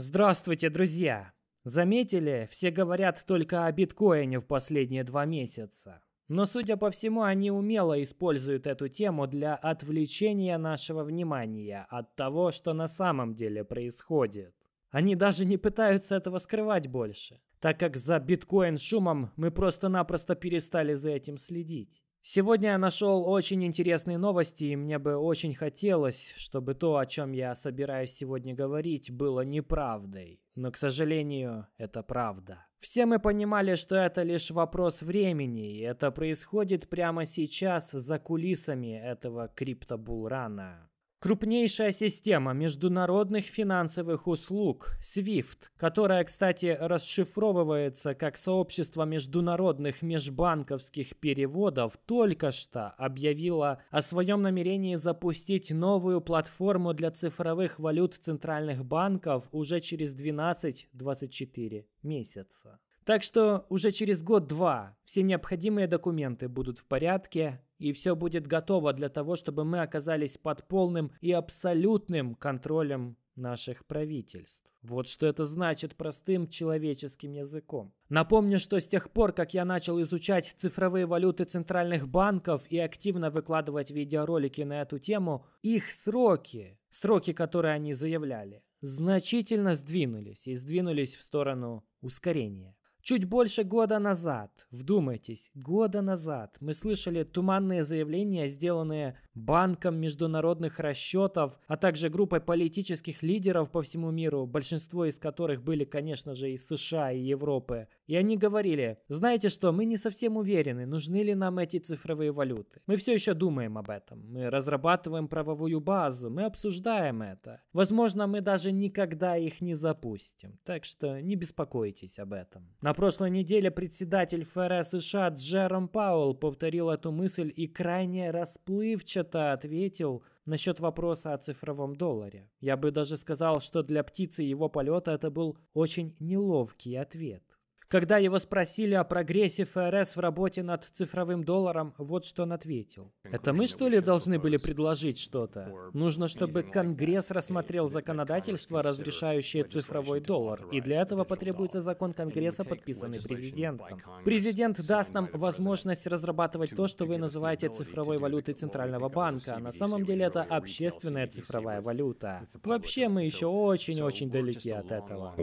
Здравствуйте, друзья! Заметили, все говорят только о биткоине в последние два месяца. Но, судя по всему, они умело используют эту тему для отвлечения нашего внимания от того, что на самом деле происходит. Они даже не пытаются этого скрывать больше, так как за биткоин-шумом мы просто-напросто перестали за этим следить. Сегодня я нашел очень интересные новости, и мне бы очень хотелось, чтобы то, о чем я собираюсь сегодня говорить, было неправдой. Но, к сожалению, это правда. Все мы понимали, что это лишь вопрос времени, и это происходит прямо сейчас за кулисами этого криптобулрана. Крупнейшая система международных финансовых услуг SWIFT, которая, кстати, расшифровывается как сообщество международных межбанковских переводов, только что объявила о своем намерении запустить новую платформу для цифровых валют центральных банков уже через 12-24 месяца. Так что уже через год-два все необходимые документы будут в порядке, и все будет готово для того, чтобы мы оказались под полным и абсолютным контролем наших правительств. Вот что это значит простым человеческим языком. Напомню, что с тех пор, как я начал изучать цифровые валюты центральных банков и активно выкладывать видеоролики на эту тему, их сроки, сроки, которые они заявляли, значительно сдвинулись и сдвинулись в сторону ускорения. Чуть больше года назад, вдумайтесь, года назад мы слышали туманные заявления, сделанные Банком международных расчетов, а также группой политических лидеров по всему миру, большинство из которых были, конечно же, из США и Европы, и они говорили, знаете что, мы не совсем уверены, нужны ли нам эти цифровые валюты. Мы все еще думаем об этом. Мы разрабатываем правовую базу, мы обсуждаем это. Возможно, мы даже никогда их не запустим. Так что не беспокойтесь об этом. На прошлой неделе председатель ФРС США Джером Пауэлл повторил эту мысль и крайне расплывчато ответил – Насчет вопроса о цифровом долларе. Я бы даже сказал, что для птицы его полета это был очень неловкий ответ. Когда его спросили о прогрессе ФРС в работе над цифровым долларом, вот что он ответил. Это мы, что ли, должны были предложить что-то? Нужно, чтобы Конгресс рассмотрел законодательство, разрешающее цифровой доллар, и для этого потребуется закон Конгресса, подписанный президентом. Президент даст нам возможность разрабатывать то, что вы называете цифровой валютой Центрального банка. На самом деле это общественная цифровая валюта. Вообще мы еще очень-очень далеки от этого.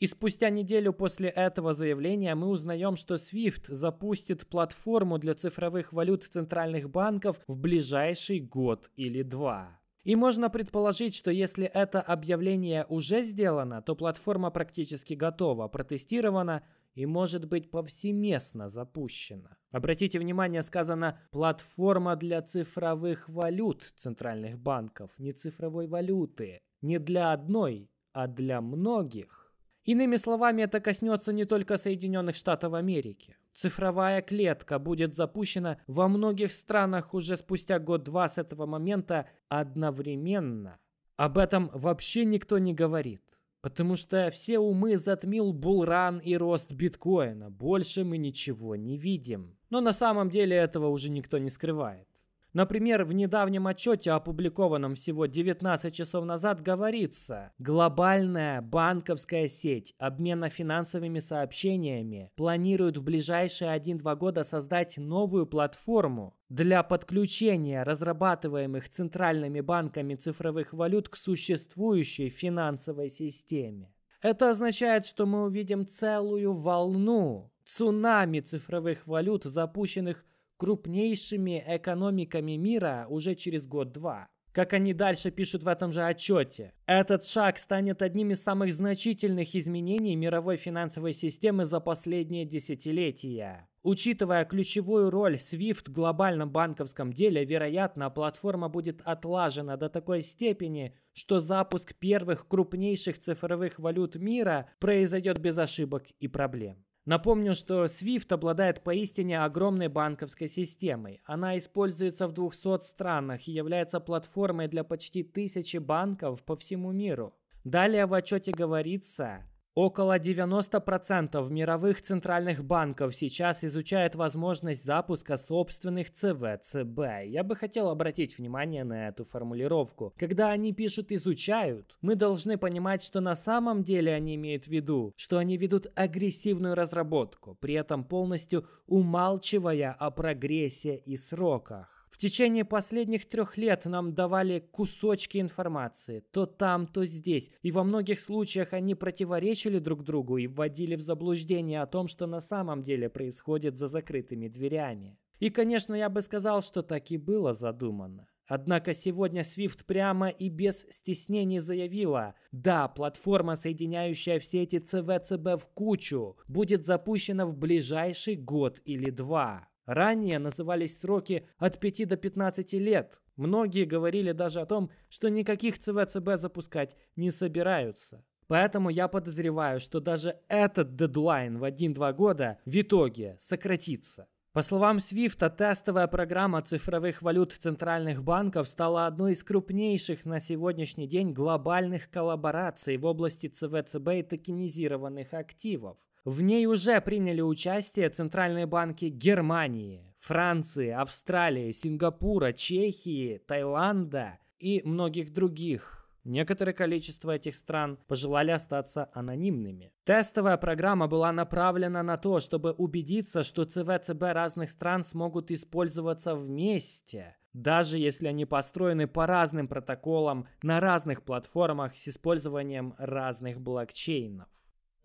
И спустя неделю после этого этого заявления мы узнаем, что SWIFT запустит платформу для цифровых валют центральных банков в ближайший год или два. И можно предположить, что если это объявление уже сделано, то платформа практически готова, протестирована и может быть повсеместно запущена. Обратите внимание, сказано «платформа для цифровых валют центральных банков», не цифровой валюты, не для одной, а для многих. Иными словами, это коснется не только Соединенных Штатов Америки. Цифровая клетка будет запущена во многих странах уже спустя год-два с этого момента одновременно. Об этом вообще никто не говорит. Потому что все умы затмил булран и рост биткоина. Больше мы ничего не видим. Но на самом деле этого уже никто не скрывает. Например, в недавнем отчете, опубликованном всего 19 часов назад, говорится «Глобальная банковская сеть обмена финансовыми сообщениями планирует в ближайшие 1-2 года создать новую платформу, для подключения разрабатываемых центральными банками цифровых валют к существующей финансовой системе. Это означает, что мы увидим целую волну, цунами цифровых валют, запущенных крупнейшими экономиками мира уже через год-два. Как они дальше пишут в этом же отчете, этот шаг станет одним из самых значительных изменений мировой финансовой системы за последние десятилетия. Учитывая ключевую роль SWIFT в глобальном банковском деле, вероятно, платформа будет отлажена до такой степени, что запуск первых крупнейших цифровых валют мира произойдет без ошибок и проблем. Напомню, что SWIFT обладает поистине огромной банковской системой. Она используется в 200 странах и является платформой для почти тысячи банков по всему миру. Далее в отчете говорится, Около 90% мировых центральных банков сейчас изучает возможность запуска собственных ЦВЦБ. Я бы хотел обратить внимание на эту формулировку. Когда они пишут «изучают», мы должны понимать, что на самом деле они имеют в виду, что они ведут агрессивную разработку, при этом полностью умалчивая о прогрессе и сроках. В течение последних трех лет нам давали кусочки информации, то там, то здесь, и во многих случаях они противоречили друг другу и вводили в заблуждение о том, что на самом деле происходит за закрытыми дверями. И, конечно, я бы сказал, что так и было задумано. Однако сегодня Swift прямо и без стеснений заявила, да, платформа, соединяющая все эти ЦВЦБ в кучу, будет запущена в ближайший год или два. Ранее назывались сроки от 5 до 15 лет. Многие говорили даже о том, что никаких ЦВЦБ запускать не собираются. Поэтому я подозреваю, что даже этот дедлайн в 1-2 года в итоге сократится. По словам Свифта, тестовая программа цифровых валют центральных банков стала одной из крупнейших на сегодняшний день глобальных коллабораций в области ЦВЦБ и токенизированных активов. В ней уже приняли участие центральные банки Германии, Франции, Австралии, Сингапура, Чехии, Таиланда и многих других Некоторое количество этих стран пожелали остаться анонимными. Тестовая программа была направлена на то, чтобы убедиться, что ЦВЦБ разных стран смогут использоваться вместе, даже если они построены по разным протоколам на разных платформах с использованием разных блокчейнов.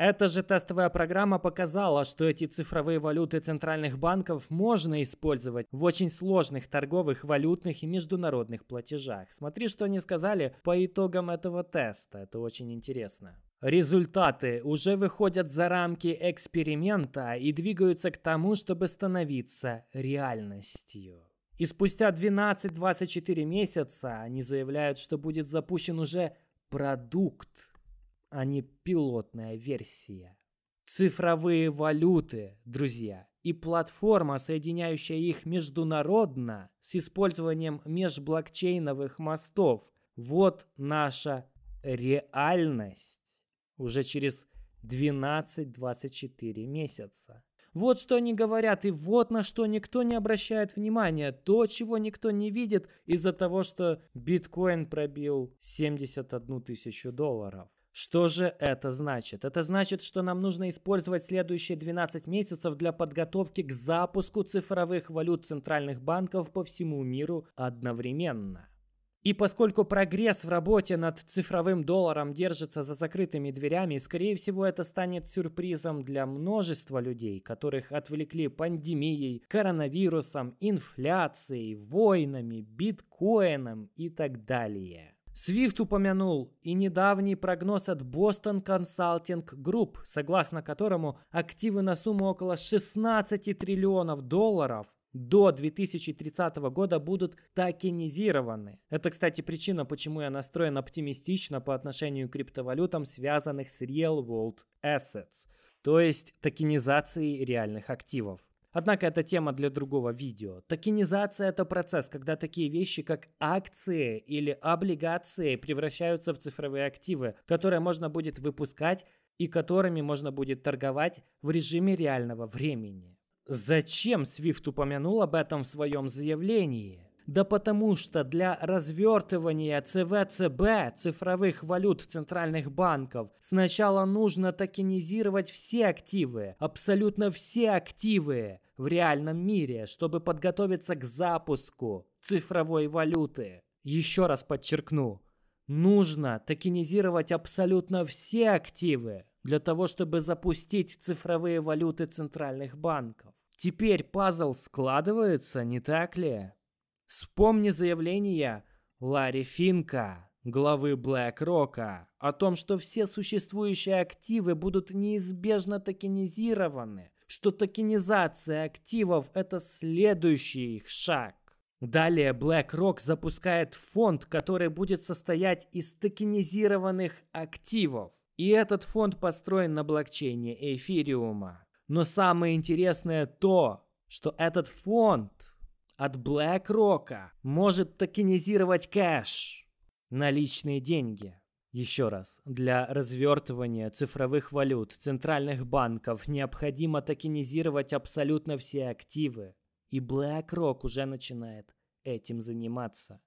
Эта же тестовая программа показала, что эти цифровые валюты центральных банков можно использовать в очень сложных торговых, валютных и международных платежах. Смотри, что они сказали по итогам этого теста. Это очень интересно. Результаты уже выходят за рамки эксперимента и двигаются к тому, чтобы становиться реальностью. И спустя 12-24 месяца они заявляют, что будет запущен уже продукт, а не пилотная версия. Цифровые валюты, друзья, и платформа, соединяющая их международно с использованием межблокчейновых мостов. Вот наша реальность уже через 12-24 месяца. Вот что они говорят, и вот на что никто не обращает внимания. То, чего никто не видит из-за того, что биткоин пробил 71 тысячу долларов. Что же это значит? Это значит, что нам нужно использовать следующие 12 месяцев для подготовки к запуску цифровых валют центральных банков по всему миру одновременно. И поскольку прогресс в работе над цифровым долларом держится за закрытыми дверями, скорее всего это станет сюрпризом для множества людей, которых отвлекли пандемией, коронавирусом, инфляцией, войнами, биткоином и так далее. Свифт упомянул и недавний прогноз от Boston Consulting Group, согласно которому активы на сумму около 16 триллионов долларов до 2030 года будут токенизированы. Это, кстати, причина, почему я настроен оптимистично по отношению к криптовалютам, связанных с Real World Assets, то есть токенизацией реальных активов. Однако это тема для другого видео. Токенизация – это процесс, когда такие вещи, как акции или облигации, превращаются в цифровые активы, которые можно будет выпускать и которыми можно будет торговать в режиме реального времени. Зачем Свифт упомянул об этом в своем заявлении? Да потому что для развертывания ЦВЦБ, цифровых валют центральных банков, сначала нужно токенизировать все активы, абсолютно все активы, в реальном мире, чтобы подготовиться к запуску цифровой валюты. Еще раз подчеркну, нужно токенизировать абсолютно все активы для того, чтобы запустить цифровые валюты центральных банков. Теперь пазл складывается, не так ли? Вспомни заявление Ларри Финка, главы BlackRock, о том, что все существующие активы будут неизбежно токенизированы – что токенизация активов – это следующий их шаг. Далее BlackRock запускает фонд, который будет состоять из токенизированных активов. И этот фонд построен на блокчейне эфириума. Но самое интересное то, что этот фонд от BlackRock может токенизировать кэш, наличные деньги. Еще раз, для развертывания цифровых валют центральных банков необходимо токенизировать абсолютно все активы, и BlackRock уже начинает этим заниматься.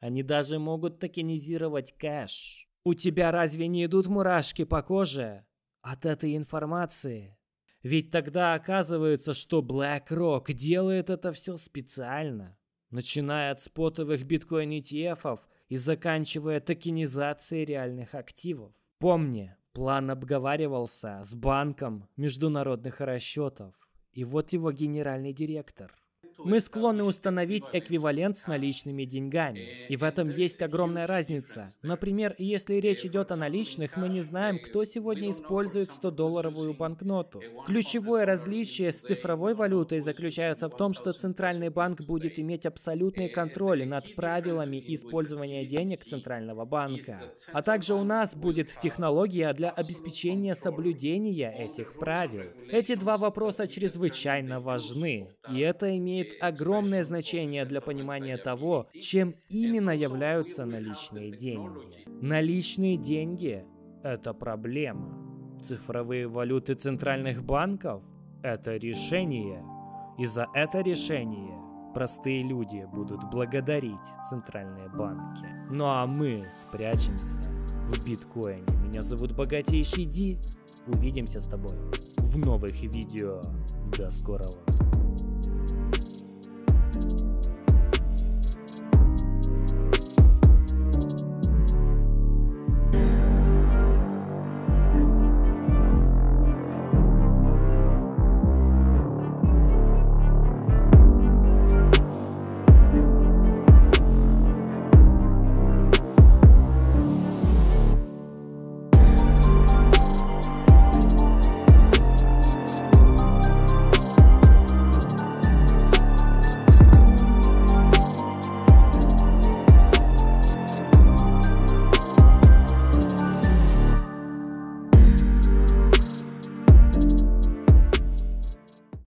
Они даже могут токенизировать кэш. У тебя разве не идут мурашки по коже от этой информации? Ведь тогда оказывается, что BlackRock делает это все специально. Начиная от спотовых биткоин-ETF – и заканчивая токенизацией реальных активов. Помни, план обговаривался с банком международных расчетов, и вот его генеральный директор мы склонны установить эквивалент с наличными деньгами. И в этом есть огромная разница. Например, если речь идет о наличных, мы не знаем, кто сегодня использует 100-долларовую банкноту. Ключевое различие с цифровой валютой заключается в том, что центральный банк будет иметь абсолютный контроль над правилами использования денег центрального банка. А также у нас будет технология для обеспечения соблюдения этих правил. Эти два вопроса чрезвычайно важны, и это имеет огромное значение для понимания того, чем именно являются наличные деньги. Наличные деньги – это проблема. Цифровые валюты центральных банков – это решение. И за это решение простые люди будут благодарить центральные банки. Ну а мы спрячемся в биткоине. Меня зовут Богатейший Ди. Увидимся с тобой в новых видео. До скорого.